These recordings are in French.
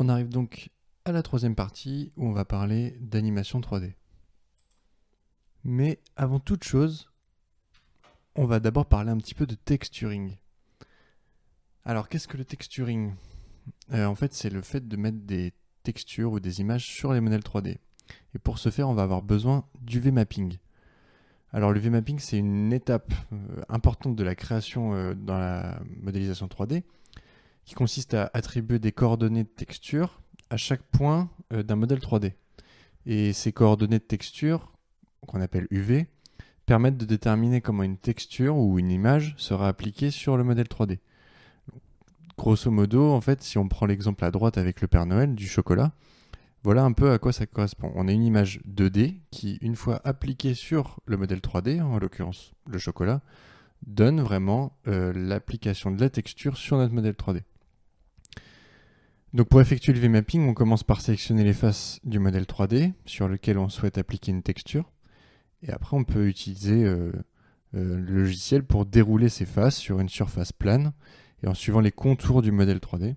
On arrive donc à la troisième partie où on va parler d'animation 3D. Mais avant toute chose, on va d'abord parler un petit peu de texturing. Alors qu'est-ce que le texturing euh, En fait c'est le fait de mettre des textures ou des images sur les modèles 3D. Et pour ce faire on va avoir besoin du V-mapping. Alors le V-mapping c'est une étape euh, importante de la création euh, dans la modélisation 3D qui consiste à attribuer des coordonnées de texture à chaque point euh, d'un modèle 3D. Et ces coordonnées de texture, qu'on appelle UV, permettent de déterminer comment une texture ou une image sera appliquée sur le modèle 3D. Grosso modo, en fait, si on prend l'exemple à droite avec le Père Noël du chocolat, voilà un peu à quoi ça correspond. On a une image 2D qui, une fois appliquée sur le modèle 3D, en l'occurrence le chocolat, donne vraiment euh, l'application de la texture sur notre modèle 3D. Donc pour effectuer le V-mapping, on commence par sélectionner les faces du modèle 3D sur lequel on souhaite appliquer une texture. Et après, on peut utiliser euh, euh, le logiciel pour dérouler ces faces sur une surface plane et en suivant les contours du modèle 3D.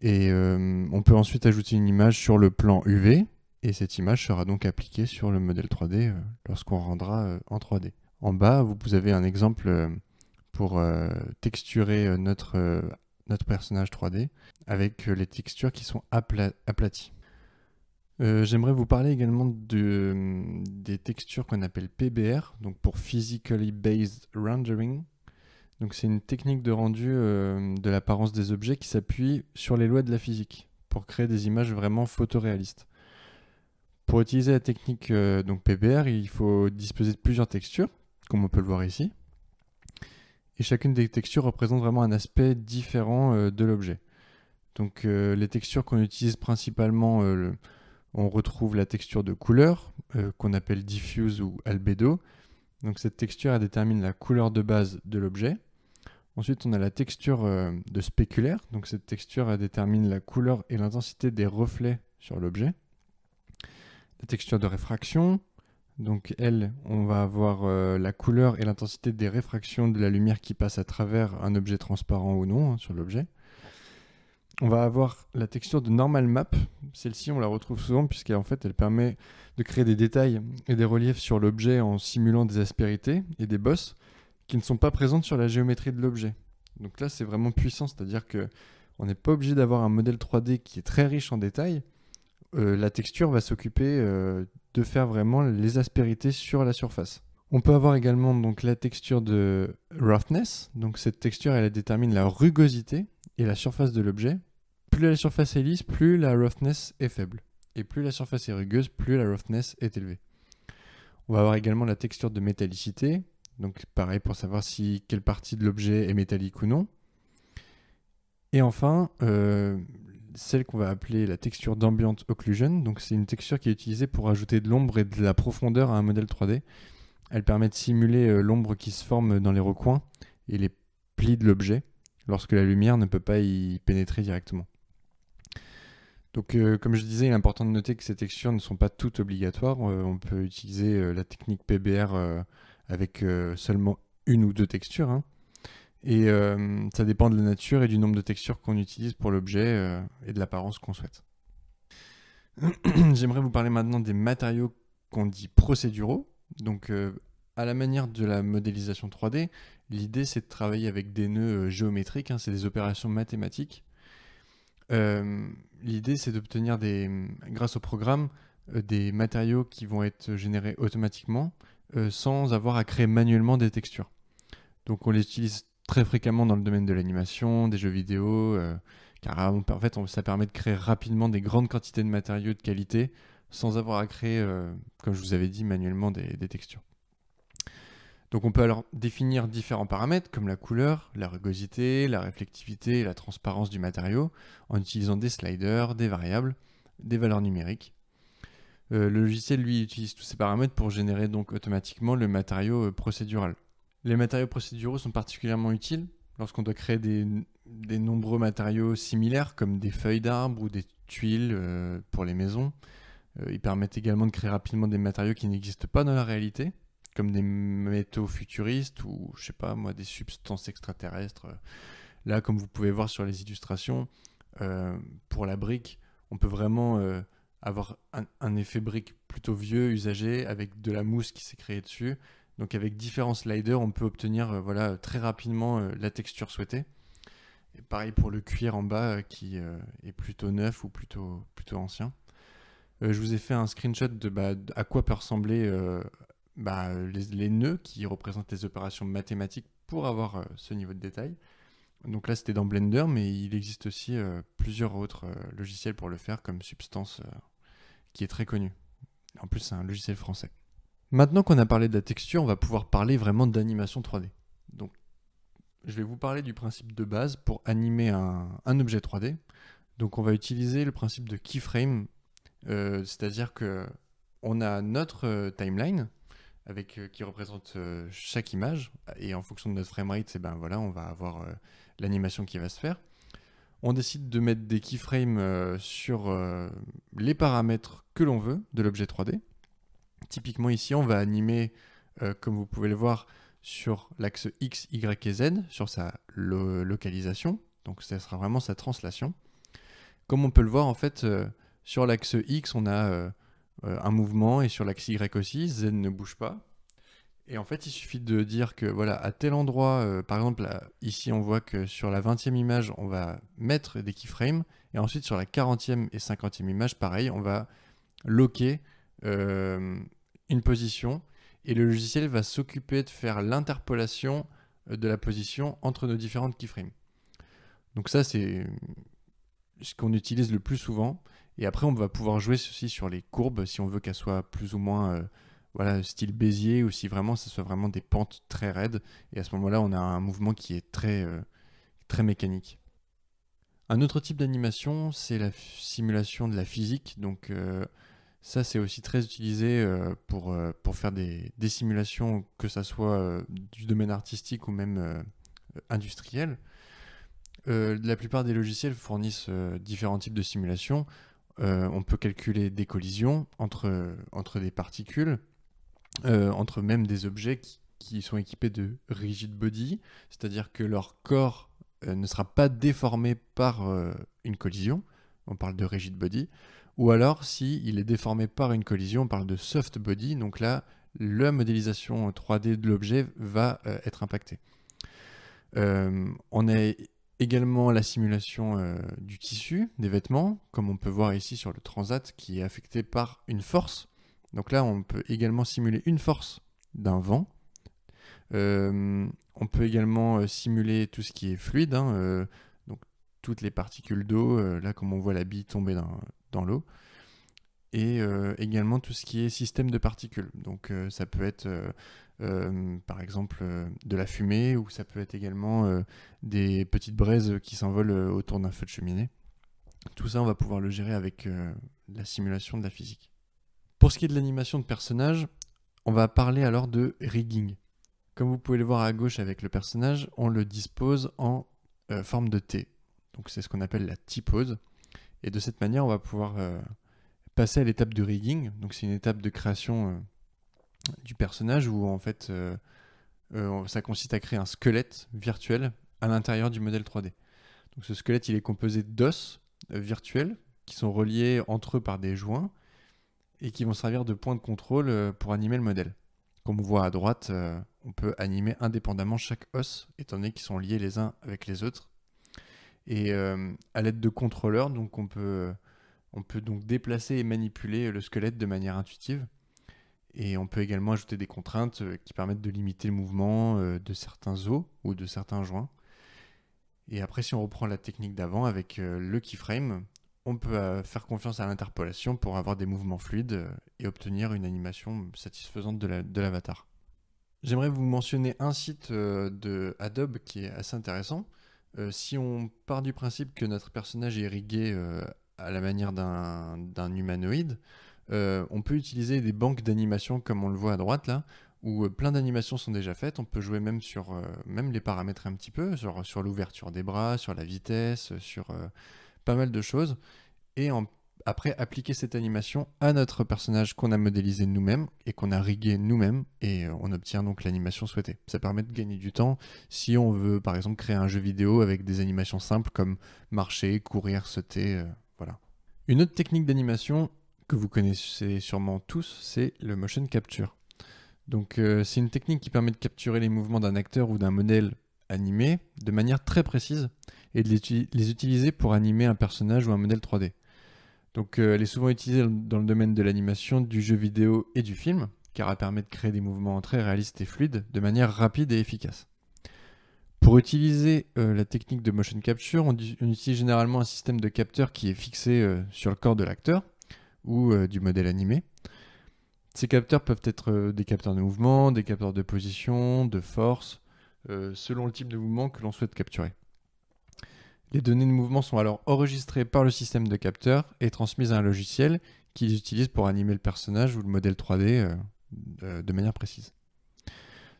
Et euh, on peut ensuite ajouter une image sur le plan UV et cette image sera donc appliquée sur le modèle 3D lorsqu'on rendra en 3D. En bas, vous avez un exemple pour texturer notre notre personnage 3D avec euh, les textures qui sont aplaties. Euh, j'aimerais vous parler également de, euh, des textures qu'on appelle PBR, donc pour Physically Based Rendering. c'est une technique de rendu de l'apparence des objets qui s'appuie sur les lois de la physique pour créer des images vraiment photoréalistes. Pour utiliser la technique donc PBR, il faut disposer de plusieurs textures, comme on peut le voir ici, et chacune des textures représente vraiment un aspect différent euh, de l'objet. Donc euh, les textures qu'on utilise principalement, euh, on retrouve la texture de couleur qu'on appelle diffuse ou albedo. Donc cette texture elle détermine la couleur de base de l'objet. Ensuite on a la texture de spéculaire. Donc cette texture elle détermine la couleur et l'intensité des reflets sur l'objet. La texture de réfraction, donc elle on va avoir euh, la couleur et l'intensité des réfractions de la lumière qui passe à travers un objet transparent ou non hein, sur l'objet. On va avoir la texture de normal map. Celle-ci, on la retrouve souvent puisqu'elle fait, elle permet de créer des détails et des reliefs sur l'objet en simulant des aspérités et des bosses qui ne sont pas présentes sur la géométrie de l'objet. Donc là, c'est vraiment puissant, c'est-à-dire que on n'est pas obligé d'avoir un modèle 3D qui est très riche en détails. Euh, la texture va s'occuper euh, de faire vraiment les aspérités sur la surface. On peut avoir également donc la texture de roughness, donc cette texture elle détermine la rugosité et la surface de l'objet. Plus la surface est lisse, plus la roughness est faible. Et plus la surface est rugueuse, plus la roughness est élevée. On va avoir également la texture de métallicité, donc pareil pour savoir si quelle partie de l'objet est métallique ou non. Et enfin, euh, celle qu'on va appeler la texture d'ambient occlusion. Donc c'est une texture qui est utilisée pour ajouter de l'ombre et de la profondeur à un modèle 3D. Elle permet de simuler euh, l'ombre qui se forme dans les recoins et les plis de l'objet lorsque la lumière ne peut pas y pénétrer directement. Donc euh, comme je disais, il est important de noter que ces textures ne sont pas toutes obligatoires. Euh, on peut utiliser la technique PBR avec seulement une ou deux textures. Hein. Et euh, ça dépend de la nature et du nombre de textures qu'on utilise pour l'objet euh, et de l'apparence qu'on souhaite. J'aimerais vous parler maintenant des matériaux qu'on dit procéduraux. Donc euh, à la manière de la modélisation 3D, l'idée c'est de travailler avec des nœuds géométriques, hein, c'est des opérations mathématiques. l'idée c'est d'obtenir des, grâce au programme des matériaux qui vont être générés automatiquement sans avoir à créer manuellement des textures. Donc on les utilise très fréquemment dans le domaine de l'animation, des jeux vidéo, euh, car ah, en ça permet de créer rapidement des grandes quantités de matériaux de qualité sans avoir à créer, euh, comme je vous avais dit, manuellement des, textures. Donc on peut alors définir différents paramètres comme la couleur, la rugosité, la réflectivité et la transparence du matériau en utilisant des sliders, des variables, des valeurs numériques. Euh, le logiciel lui utilise tous ces paramètres pour générer donc automatiquement le matériau procédural. Les matériaux procéduraux sont particulièrement utiles lorsqu'on doit créer des, nombreux matériaux similaires comme des feuilles d'arbres ou des tuiles euh, pour les maisons. Euh, ils permettent également de créer rapidement des matériaux qui n'existent pas dans la réalité, comme des métaux futuristes ou je sais pas moi des substances extraterrestres. Là, comme vous pouvez voir sur les illustrations, euh, pour la brique, on peut vraiment avoir un, un effet brique plutôt vieux, usagé, avec de la mousse qui s'est créée dessus. Donc avec différents sliders, on peut obtenir euh, voilà, très rapidement euh, la texture souhaitée. Et pareil pour le cuir en bas euh, qui est plutôt neuf ou plutôt, plutôt ancien. je vous ai fait un screenshot de bah, à quoi peuvent ressembler bah, les, les, nœuds qui représentent les opérations mathématiques pour avoir ce niveau de détail. Donc là c'était dans Blender, mais il existe aussi plusieurs autres logiciels pour le faire comme Substance qui est très connu. En plus c'est un logiciel français. Maintenant qu'on a parlé de la texture, on va pouvoir parler vraiment d'animation 3D. Donc, je vais vous parler du principe de base pour animer un, objet 3D. Donc, on va utiliser le principe de keyframe, euh, c'est-à-dire que on a notre euh, timeline avec euh, qui représente chaque image et en fonction de notre framerate, c'est eh ben voilà, on va avoir l'animation qui va se faire. On décide de mettre des keyframes sur les paramètres que l'on veut de l'objet 3D. Typiquement ici, on va animer, euh, comme vous pouvez le voir, sur l'axe X, Y et Z, sur sa localisation. Donc ça sera vraiment sa translation. Comme on peut le voir, en fait, euh, sur l'axe X, on a euh, un mouvement et sur l'axe Y aussi, Z ne bouge pas. Et en fait, il suffit de dire que voilà, à tel endroit, par exemple, ici on voit que sur la 20e image, on va mettre des keyframes, et ensuite sur la 40e et 50e image, pareil, on va loquer position et le logiciel va s'occuper de faire l'interpolation euh, de la position entre nos différentes keyframes. Donc ça, c'est euh, ce qu'on utilise le plus souvent. Et après, on va pouvoir jouer ceci sur les courbes si on veut qu'elles soit plus ou moins euh, voilà, style Bézier ou si vraiment ça soit vraiment des pentes très raides. Et à ce moment-là, on a un mouvement qui est très, très mécanique. Un autre type d'animation, c'est la simulation de la physique. Donc, ça, c'est aussi très utilisé euh, euh, pour, faire des, simulations, que ça soit euh, du domaine artistique ou même industriel. la plupart des logiciels fournissent différents types de simulations. on peut calculer des collisions entre, des particules, entre même des objets qui, qui sont équipés de rigid body, c'est-à-dire que leur corps ne sera pas déformé par une collision on parle de rigid body, ou alors si il est déformé par une collision, on parle de soft body, donc là, la modélisation 3D de l'objet va euh, être impactée. Euh, on a également la simulation euh, du tissu, des vêtements, comme on peut voir ici sur le transat qui est affecté par une force. Donc là, on peut également simuler une force d'un vent. on peut également simuler tout ce qui est fluide, hein, toutes les particules d'eau, euh, là comme on voit la bille tomber dans, l'eau, et euh, également tout ce qui est système de particules. Donc euh, ça peut être par exemple de la fumée ou ça peut être également des petites braises qui s'envolent autour d'un feu de cheminée. Tout ça on va pouvoir le gérer avec la simulation de la physique. Pour ce qui est de l'animation de personnages, on va parler alors de rigging. Comme vous pouvez le voir à gauche avec le personnage, on le dispose en forme de T c'est ce qu'on appelle la t Et de cette manière, on va pouvoir euh, passer à l'étape de rigging. Donc c'est une étape de création euh, du personnage où en fait euh, ça consiste à créer un squelette virtuel à l'intérieur du modèle 3D. Donc ce squelette, il est composé d'os virtuels qui sont reliés entre eux par des joints et qui vont servir de point de contrôle pour animer le modèle. Comme on voit à droite, on peut animer indépendamment chaque os, étant donné qu'ils sont liés les uns avec les autres et euh, à l'aide de contrôleurs, donc on peut, on peut donc déplacer et manipuler le squelette de manière intuitive. Et on peut également ajouter des contraintes euh, qui permettent de limiter le mouvement euh, de certains os ou de certains joints. Et après, si on reprend la technique d'avant avec le keyframe, on peut faire confiance à l'interpolation pour avoir des mouvements fluides et obtenir une animation satisfaisante de l'avatar. J'aimerais vous mentionner un site de Adobe qui est assez intéressant, euh, si on part du principe que notre personnage est rigué euh, à la manière d'un humanoïde, euh, on peut utiliser des banques d'animation comme on le voit à droite là, où plein d'animations sont déjà faites. On peut jouer même sur même les paramètres un petit peu, sur, sur l'ouverture des bras, sur la vitesse, sur pas mal de choses. Et en après appliquer cette animation à notre personnage qu'on a modélisé nous-mêmes et qu'on a rigué nous-mêmes et euh, on obtient donc l'animation souhaitée. Ça permet de gagner du temps si on veut par exemple créer un jeu vidéo avec des animations simples comme marcher, courir, sauter, euh, voilà. Une autre technique d'animation que vous connaissez sûrement tous, c'est le motion capture. Donc euh, c'est une technique qui permet de capturer les mouvements d'un acteur ou d'un modèle animé de manière très précise et de les utiliser pour animer un personnage ou un modèle 3D. Euh, elle est souvent utilisée dans le domaine de l'animation, du jeu vidéo et du film, car elle permet de créer des mouvements très réalistes et fluides de manière rapide et efficace. Pour utiliser euh, la technique de motion capture, on, utilise généralement un système de capteurs qui est fixé euh, sur le corps de l'acteur ou du modèle animé. Ces capteurs peuvent être des capteurs de mouvement, des capteurs de position, de force, selon le type de mouvement que l'on souhaite capturer. Les données de mouvement sont alors enregistrées par le système de capteurs et transmises à un logiciel qu'ils utilisent pour animer le personnage ou le modèle 3D euh, euh, de manière précise.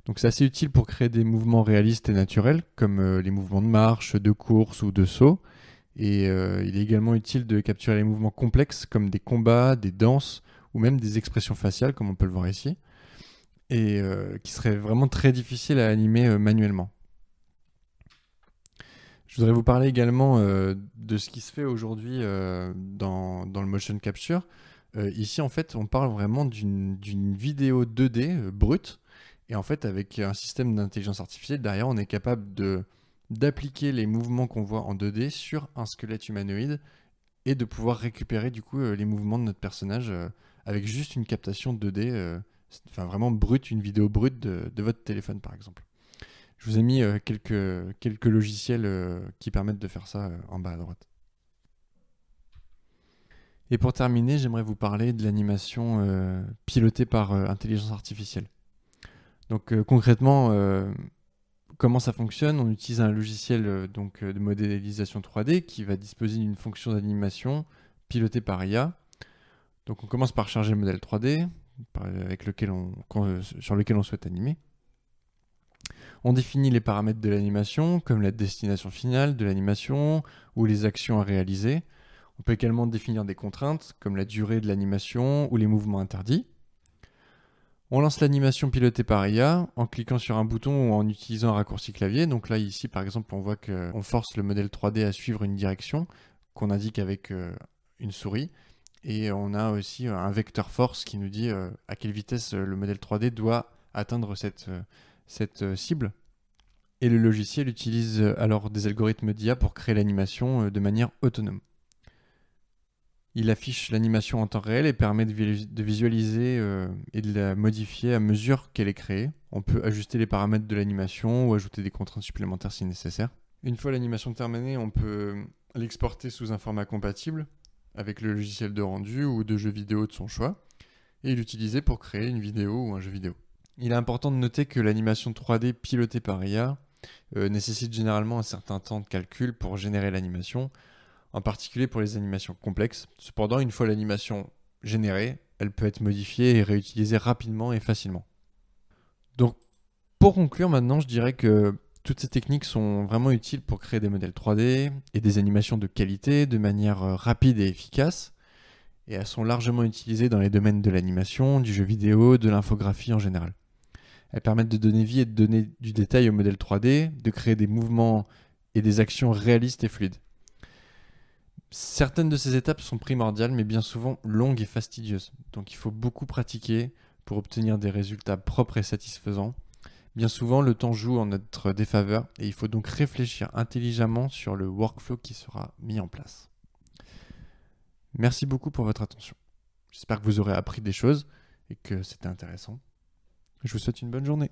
Donc c'est assez utile pour créer des mouvements réalistes et naturels, comme euh, les mouvements de marche, de course ou de saut. Et il est également utile de capturer les mouvements complexes, comme des combats, des danses ou même des expressions faciales, comme on peut le voir ici, et qui seraient vraiment très difficiles à animer manuellement. Je voudrais vous parler également euh, de ce qui se fait aujourd'hui euh, dans, le motion capture. Euh, ici, en fait, on parle vraiment d'une vidéo 2D brute. Et en fait, avec un système d'intelligence artificielle, derrière, on est capable d'appliquer les mouvements qu'on voit en 2D sur un squelette humanoïde et de pouvoir récupérer du coup les mouvements de notre personnage avec juste une captation 2D, enfin vraiment brute, une vidéo brute de votre téléphone par exemple. Je vous ai mis euh, quelques, logiciels euh, qui permettent de faire ça euh, en bas à droite. Et pour terminer, j'aimerais vous parler de l'animation pilotée par intelligence artificielle. Donc concrètement, comment ça fonctionne On utilise un logiciel donc, de modélisation 3D qui va disposer d'une fonction d'animation pilotée par IA. Donc on commence par charger le modèle 3D avec lequel on, sur lequel on souhaite animer. On définit les paramètres de l'animation, comme la destination finale de l'animation ou les actions à réaliser. On peut également définir des contraintes, comme la durée de l'animation ou les mouvements interdits. On lance l'animation pilotée par IA en cliquant sur un bouton ou en utilisant un raccourci clavier. Donc là, ici, par exemple, on voit qu'on force le modèle 3D à suivre une direction qu'on indique avec euh, une souris. Et on a aussi euh, un vecteur force qui nous dit euh, à quelle vitesse le modèle 3D doit atteindre cette, cette euh, cible. Et le logiciel utilise euh, alors des algorithmes d'IA pour créer l'animation euh, de manière autonome. Il affiche l'animation en temps réel et permet de visualiser et de la modifier à mesure qu'elle est créée. On peut ajuster les paramètres de l'animation ou ajouter des contraintes supplémentaires si nécessaire. Une fois l'animation terminée, on peut l'exporter sous un format compatible avec le logiciel de rendu ou de jeu vidéo de son choix et l'utiliser pour créer une vidéo ou un jeu vidéo il est important de noter que l'animation 3D pilotée par IA euh, nécessite généralement un certain temps de calcul pour générer l'animation, en particulier pour les animations complexes. Cependant, une fois l'animation générée, elle peut être modifiée et réutilisée rapidement et facilement. Donc, pour conclure maintenant, je dirais que toutes ces techniques sont vraiment utiles pour créer des modèles 3D et des animations de qualité de manière euh, rapide et efficace, et elles sont largement utilisées dans les domaines de l'animation, du jeu vidéo, de l'infographie en général. Elles permettent de donner vie et de donner du détail au modèle 3D, de créer des mouvements et des actions réalistes et fluides. Certaines de ces étapes sont primordiales, mais bien souvent longues et fastidieuses. Donc il faut beaucoup pratiquer pour obtenir des résultats propres et satisfaisants. Bien souvent, le temps joue en notre défaveur et il faut donc réfléchir intelligemment sur le workflow qui sera mis en place. Merci beaucoup pour votre attention. J'espère que vous aurez appris des choses et que c'était intéressant. Je vous souhaite une bonne journée.